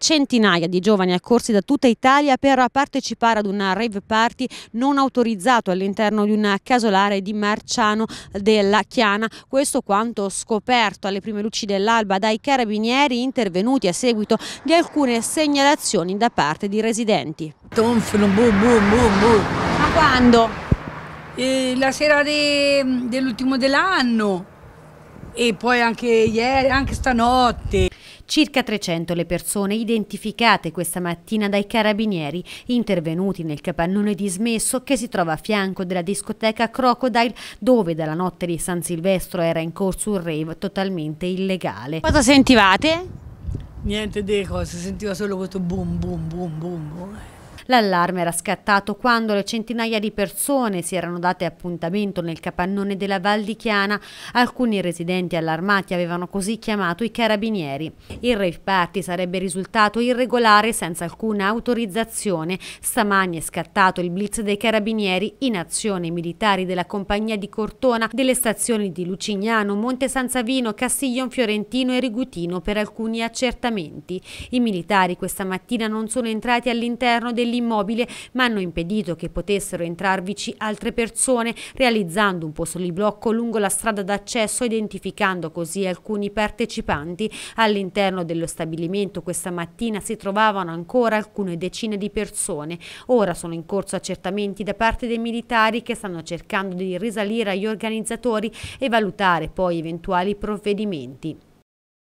centinaia di giovani accorsi da tutta Italia per partecipare ad una rave party non autorizzato all'interno di un casolare di Marciano della Chiana. Questo quanto scoperto alle prime luci dell'alba dai carabinieri intervenuti a seguito di alcune segnalazioni da parte di residenti. Tonfano, bu, boh, bu, boh, bu, boh, Ma quando? Eh, la sera de, dell'ultimo dell'anno e poi anche ieri, anche stanotte. Circa 300 le persone identificate questa mattina dai carabinieri intervenuti nel capannone dismesso che si trova a fianco della discoteca Crocodile dove dalla notte di San Silvestro era in corso un rave totalmente illegale. Cosa sentivate? Niente di cose, sentiva solo questo boom boom boom boom. boom. L'allarme era scattato quando le centinaia di persone si erano date appuntamento nel capannone della Val di Chiana. Alcuni residenti allarmati avevano così chiamato i carabinieri. Il rave party sarebbe risultato irregolare senza alcuna autorizzazione. Stamani è scattato il blitz dei carabinieri in azione militari della compagnia di Cortona, delle stazioni di Lucignano, Monte San Savino, Castiglion Fiorentino e Rigutino per alcuni accertamenti. I militari questa mattina non sono entrati all'interno del dell'immobile ma hanno impedito che potessero entrarvici altre persone realizzando un posto di blocco lungo la strada d'accesso identificando così alcuni partecipanti. All'interno dello stabilimento questa mattina si trovavano ancora alcune decine di persone. Ora sono in corso accertamenti da parte dei militari che stanno cercando di risalire agli organizzatori e valutare poi eventuali provvedimenti.